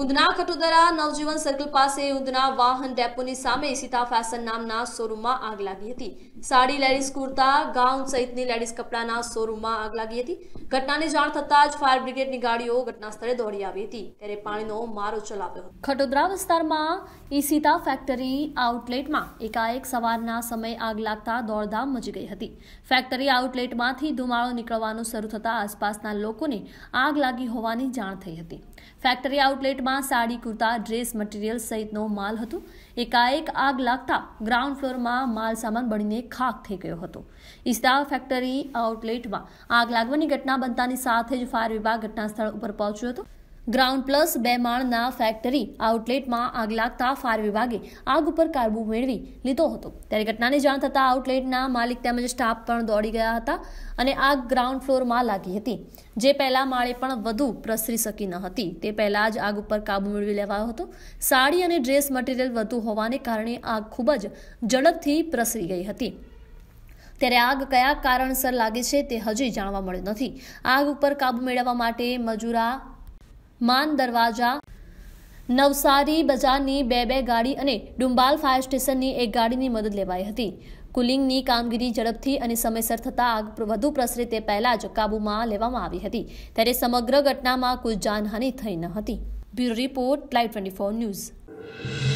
ઉધના કટોદરા નવજીવન circle પાસે ઉધના વાહન ડેપોની સામે સીતા ફેશન નામના શોરૂમમાં આગ લાગી હતી સાડી લેડીઝ કુર્તા ગાઉન સહિતની લેડીઝ કપડાના શોરૂમમાં આગ લાગી હતી ઘટનાની જાણ થતાં જ ફાયર બ્રિગેડની ગાડીઓ ઘટના સ્થળે દોડી આવી હતી ત્યારે પાણીનો મારો ચલાવ્યો ખટોદરા વિસ્તારમાં ઈસીતા ફેક્ટરી આઉટલેટમાં એકાએક સવારના સમયે આગ લાગતા દોડધામ મચી ગઈ હતી ફેક્ટરી આઉટલેટમાંથી ધુમાળો નીકળવાનું શરૂ થતાં આસપાસના લોકોને આગ લાગી હોવાની જાણ થઈ હતી ફેક્ટરી આઉટલેટ માર્કેટમાં સાડી કુર્તા ડ્રેસ મટીરિયલ સહિતનો માલ હતો એકાએક આગ લાગતા ગ્રાઉન્ડ ફ્લોરમાં માલ સામાન બળીને ખાક થઈ ગયો હતો ઇસ્તા ફેક્ટરી આઉટલેટમાં આગ લાગવાની ઘટના બનતાની સાથે જ ફાયર વિભાગ સ્થળ ઉપર પહોંચ્યો હતો ગ્રાઉન્ડ પ્લસ બે માળના ફેક્ટરી આઉટલેટમાં આગ લાગતા ફાયર વિભાગે આગ ઉપર કાબુ મેળવી લીધો હતો ત્યારે ઘટનાની જાણ થતાં આઉટલેટના માલિક તેમજ સ્ટાફ પણ દોડી ગયા હતા અને આગ ગ્રાઉન્ડ ફ્લોરમાં લાગી હતી જે પહેલાં માળે પણ વધુ પ્રસરી શકી ન હતી તે પહેલાં જ આગ ઉપર કાબુ મેળવી લેવાયો હતો સાડી અને ડ્રેસ મટીરિયલ વધુ હોવાને કારણે આગ ખૂબ જ ઝડપથી પ્રસરી ગઈ હતી ત્યારે આગ કયા કારણસર લાગે છે તે હજી જાણવા મળ્યું નથી આગ ઉપર કાબુ મેળવવા માટે મજૂરા માન દરવાજા નવસારી બજારની બે બે ગાડી અને ડુંબાલ ફાયર સ્ટેશનની એક ગાડીની મદદ લેવાઈ હતી કુલિંગની કામગીરી ઝડપથી અને સમયસર થતાં આગ વધુ પ્રસરે તે પહેલાં જ કાબૂમાં લેવામાં આવી હતી ત્યારે સમગ્ર ઘટનામાં કોઈ જાનહાનિ થઈ ન હતી bureau report live twenty four news